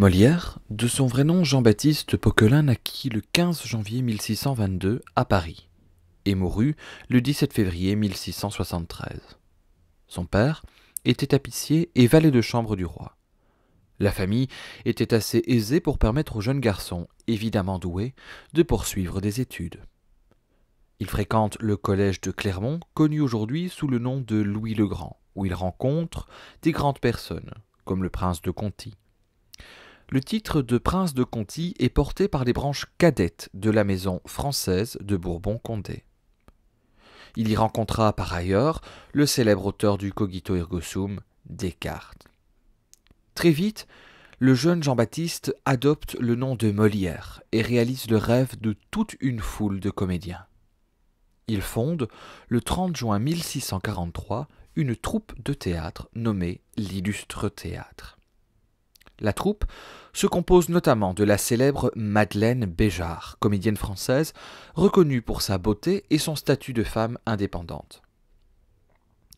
Molière, de son vrai nom Jean-Baptiste Poquelin, naquit le 15 janvier 1622 à Paris et mourut le 17 février 1673. Son père était tapissier et valet de chambre du roi. La famille était assez aisée pour permettre au jeune garçon, évidemment doué, de poursuivre des études. Il fréquente le collège de Clermont, connu aujourd'hui sous le nom de Louis le Grand, où il rencontre des grandes personnes, comme le prince de Conti, le titre de prince de Conti est porté par les branches cadettes de la maison française de Bourbon-Condé. Il y rencontra par ailleurs le célèbre auteur du Cogito ergo sum, Descartes. Très vite, le jeune Jean-Baptiste adopte le nom de Molière et réalise le rêve de toute une foule de comédiens. Il fonde, le 30 juin 1643, une troupe de théâtre nommée l'Illustre Théâtre. La troupe se compose notamment de la célèbre Madeleine Béjart, comédienne française, reconnue pour sa beauté et son statut de femme indépendante.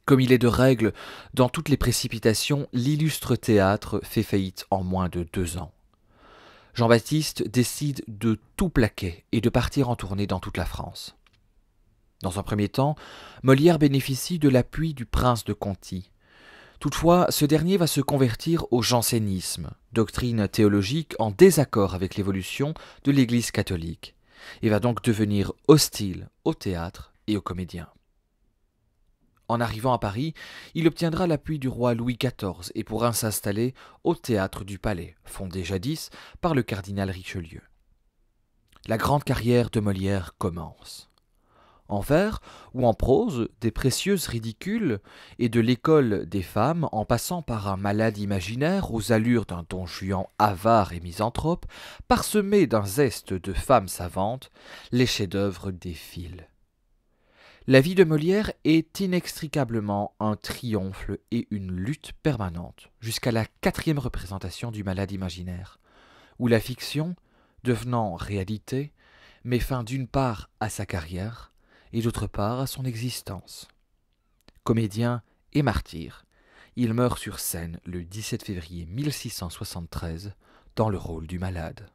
Comme il est de règle, dans toutes les précipitations, l'illustre théâtre fait faillite en moins de deux ans. Jean-Baptiste décide de tout plaquer et de partir en tournée dans toute la France. Dans un premier temps, Molière bénéficie de l'appui du prince de Conti, Toutefois, ce dernier va se convertir au jansénisme, doctrine théologique en désaccord avec l'évolution de l'Église catholique, et va donc devenir hostile au théâtre et aux comédiens. En arrivant à Paris, il obtiendra l'appui du roi Louis XIV et pourra s'installer au théâtre du Palais, fondé jadis par le cardinal Richelieu. La grande carrière de Molière commence en vers ou en prose, des précieuses ridicules, et de l'école des femmes, en passant par un malade imaginaire aux allures d'un don juan avare et misanthrope, parsemé d'un zeste de femmes savantes, les chefs-d'œuvre défilent. La vie de Molière est inextricablement un triomphe et une lutte permanente, jusqu'à la quatrième représentation du malade imaginaire, où la fiction, devenant réalité, met fin d'une part à sa carrière, et d'autre part à son existence. Comédien et martyr, il meurt sur scène le 17 février 1673 dans le rôle du malade.